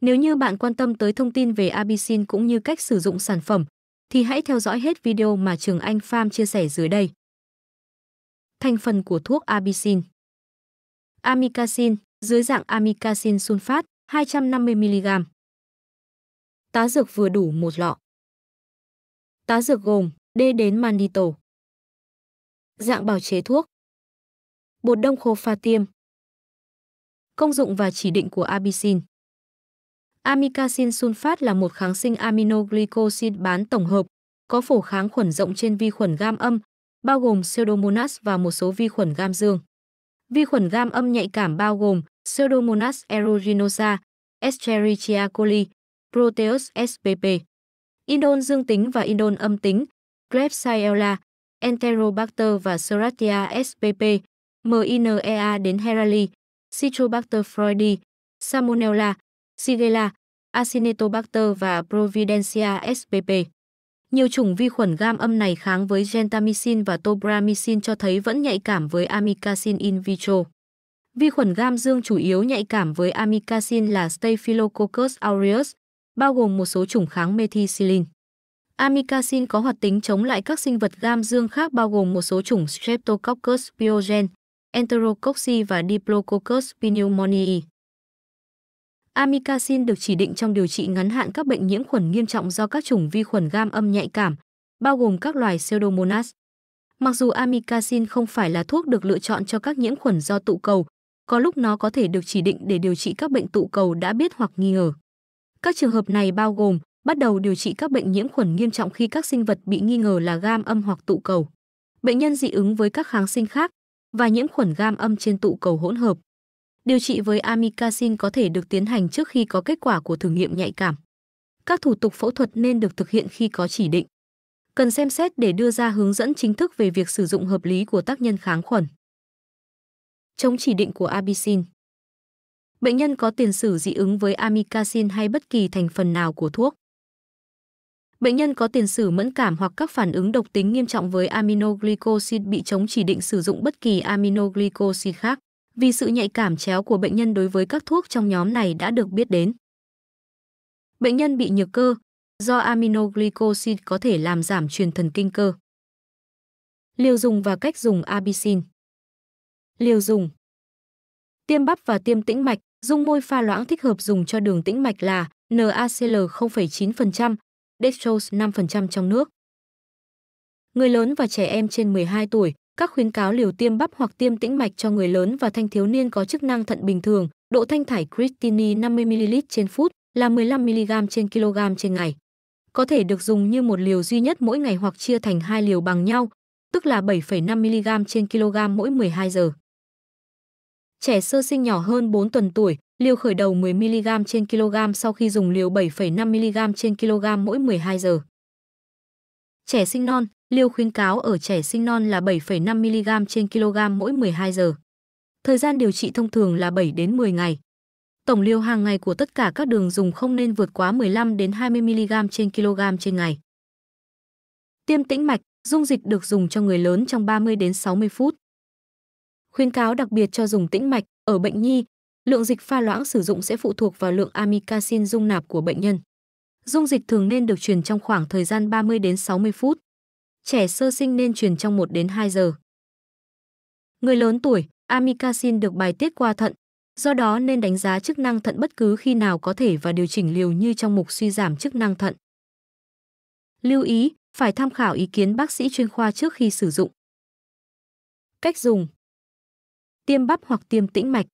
Nếu như bạn quan tâm tới thông tin về Abisin cũng như cách sử dụng sản phẩm, thì hãy theo dõi hết video mà Trường Anh Farm chia sẻ dưới đây. Thành phần của thuốc Abisin Amikacin, dưới dạng amikacin sunfat, 250mg Tá dược vừa đủ một lọ Tá dược gồm D đến manito Dạng bào chế thuốc Bột đông khô pha tiêm Công dụng và chỉ định của Abisin Amikacin sulfat là một kháng sinh aminoglycosid bán tổng hợp, có phổ kháng khuẩn rộng trên vi khuẩn gam âm, bao gồm Pseudomonas và một số vi khuẩn gam dương. Vi khuẩn gam âm nhạy cảm bao gồm Pseudomonas aeruginosa, Escherichia coli, Proteus spp, indol dương tính và indol âm tính, Klebsiella, Enterobacter và Serratia spp, MINEA đến Herali, Citrobacter freudi, Salmonella, Shigella, Acinetobacter và Providencia spp. Nhiều chủng vi khuẩn gam âm này kháng với gentamicin và tobramycin cho thấy vẫn nhạy cảm với amikacin in vitro. Vi khuẩn gam dương chủ yếu nhạy cảm với amikacin là Staphylococcus aureus, bao gồm một số chủng kháng methicillin. Amikacin có hoạt tính chống lại các sinh vật gam dương khác bao gồm một số chủng Streptococcus pyogen, Enterococcus và Diplococcus pneumoniae. Amikacin được chỉ định trong điều trị ngắn hạn các bệnh nhiễm khuẩn nghiêm trọng do các chủng vi khuẩn gam âm nhạy cảm, bao gồm các loài Pseudomonas. Mặc dù amikacin không phải là thuốc được lựa chọn cho các nhiễm khuẩn do tụ cầu, có lúc nó có thể được chỉ định để điều trị các bệnh tụ cầu đã biết hoặc nghi ngờ. Các trường hợp này bao gồm bắt đầu điều trị các bệnh nhiễm khuẩn nghiêm trọng khi các sinh vật bị nghi ngờ là gam âm hoặc tụ cầu, bệnh nhân dị ứng với các kháng sinh khác và nhiễm khuẩn gam âm trên tụ cầu hỗn hợp. Điều trị với amikacin có thể được tiến hành trước khi có kết quả của thử nghiệm nhạy cảm. Các thủ tục phẫu thuật nên được thực hiện khi có chỉ định. Cần xem xét để đưa ra hướng dẫn chính thức về việc sử dụng hợp lý của tác nhân kháng khuẩn. Chống chỉ định của abicin. Bệnh nhân có tiền sử dị ứng với amikacin hay bất kỳ thành phần nào của thuốc. Bệnh nhân có tiền sử mẫn cảm hoặc các phản ứng độc tính nghiêm trọng với aminoglycosid bị chống chỉ định sử dụng bất kỳ aminoglycosid khác vì sự nhạy cảm chéo của bệnh nhân đối với các thuốc trong nhóm này đã được biết đến. Bệnh nhân bị nhược cơ do aminoglycosid có thể làm giảm truyền thần kinh cơ. Liều dùng và cách dùng abicin. Liều dùng Tiêm bắp và tiêm tĩnh mạch, dung môi pha loãng thích hợp dùng cho đường tĩnh mạch là NaCl 0,9%, dextrose 5% trong nước. Người lớn và trẻ em trên 12 tuổi các khuyến cáo liều tiêm bắp hoặc tiêm tĩnh mạch cho người lớn và thanh thiếu niên có chức năng thận bình thường, độ thanh thải creatinine 50ml trên phút là 15mg trên kg trên ngày. Có thể được dùng như một liều duy nhất mỗi ngày hoặc chia thành hai liều bằng nhau, tức là 7,5mg trên kg mỗi 12 giờ. Trẻ sơ sinh nhỏ hơn 4 tuần tuổi, liều khởi đầu 10mg trên kg sau khi dùng liều 7,5mg trên kg mỗi 12 giờ. Trẻ sinh non, Liều khuyến cáo ở trẻ sinh non là 7,5 mg trên kg mỗi 12 giờ. Thời gian điều trị thông thường là 7 đến 10 ngày. Tổng liều hàng ngày của tất cả các đường dùng không nên vượt quá 15 đến 20 mg trên kg trên ngày. Tiêm tĩnh mạch, dung dịch được dùng cho người lớn trong 30 đến 60 phút. Khuyến cáo đặc biệt cho dùng tĩnh mạch ở bệnh nhi, lượng dịch pha loãng sử dụng sẽ phụ thuộc vào lượng amikacin dung nạp của bệnh nhân. Dung dịch thường nên được truyền trong khoảng thời gian 30 đến 60 phút trẻ sơ sinh nên truyền trong 1 đến 2 giờ. Người lớn tuổi, amikacin được bài tiết qua thận, do đó nên đánh giá chức năng thận bất cứ khi nào có thể và điều chỉnh liều như trong mục suy giảm chức năng thận. Lưu ý, phải tham khảo ý kiến bác sĩ chuyên khoa trước khi sử dụng. Cách dùng Tiêm bắp hoặc tiêm tĩnh mạch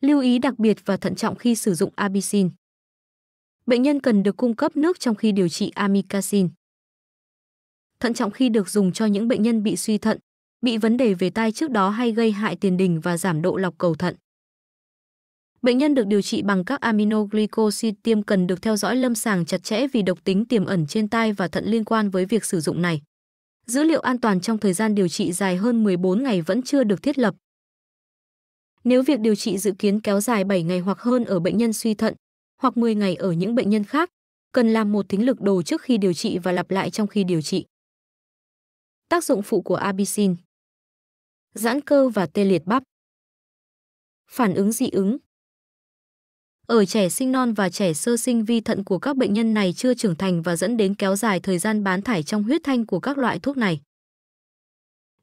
Lưu ý đặc biệt và thận trọng khi sử dụng abicin. Bệnh nhân cần được cung cấp nước trong khi điều trị amikacin thận trọng khi được dùng cho những bệnh nhân bị suy thận, bị vấn đề về tai trước đó hay gây hại tiền đình và giảm độ lọc cầu thận. Bệnh nhân được điều trị bằng các aminoglycosid tiêm cần được theo dõi lâm sàng chặt chẽ vì độc tính tiềm ẩn trên tai và thận liên quan với việc sử dụng này. Dữ liệu an toàn trong thời gian điều trị dài hơn 14 ngày vẫn chưa được thiết lập. Nếu việc điều trị dự kiến kéo dài 7 ngày hoặc hơn ở bệnh nhân suy thận, hoặc 10 ngày ở những bệnh nhân khác, cần làm một thính lực đồ trước khi điều trị và lặp lại trong khi điều trị. Tác dụng phụ của abisin Giãn cơ và tê liệt bắp Phản ứng dị ứng ở trẻ sinh non và trẻ sơ sinh vi thận của các bệnh nhân này chưa trưởng thành và dẫn đến kéo dài thời gian bán thải trong huyết thanh của các loại thuốc này.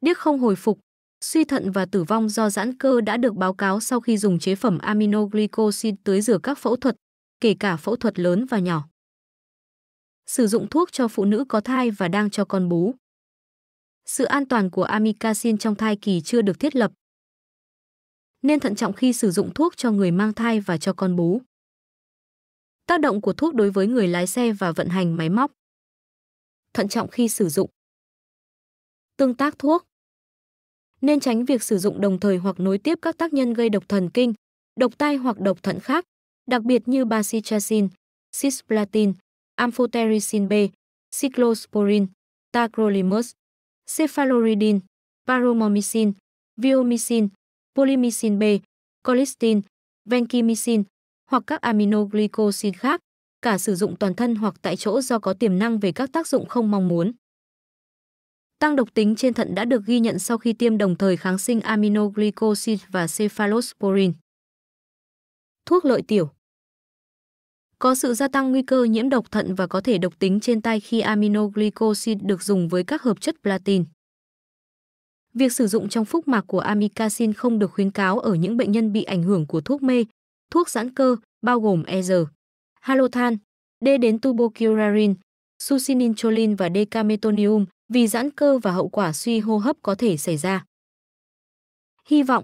Điếc không hồi phục, suy thận và tử vong do giãn cơ đã được báo cáo sau khi dùng chế phẩm aminoglycosin tưới rửa các phẫu thuật, kể cả phẫu thuật lớn và nhỏ. Sử dụng thuốc cho phụ nữ có thai và đang cho con bú sự an toàn của amikacin trong thai kỳ chưa được thiết lập. Nên thận trọng khi sử dụng thuốc cho người mang thai và cho con bú. Tác động của thuốc đối với người lái xe và vận hành máy móc. Thận trọng khi sử dụng. Tương tác thuốc. Nên tránh việc sử dụng đồng thời hoặc nối tiếp các tác nhân gây độc thần kinh, độc tai hoặc độc thận khác, đặc biệt như bacitracin, cisplatin, amphotericin B, cyclosporin, tacrolimus. Cefaloridin, paromomycin, viomycin, polymycin B, colistin, Vancomycin hoặc các aminoglycosid khác, cả sử dụng toàn thân hoặc tại chỗ do có tiềm năng về các tác dụng không mong muốn. Tăng độc tính trên thận đã được ghi nhận sau khi tiêm đồng thời kháng sinh aminoglycosid và cephalosporin. Thuốc lợi tiểu có sự gia tăng nguy cơ nhiễm độc thận và có thể độc tính trên tay khi aminoglycosid được dùng với các hợp chất platin. Việc sử dụng trong phúc mạc của amikacin không được khuyến cáo ở những bệnh nhân bị ảnh hưởng của thuốc mê, thuốc giãn cơ, bao gồm ER, halothan, D đến tubocurarin, succinylcholine và decametonium vì giãn cơ và hậu quả suy hô hấp có thể xảy ra. Hy vọng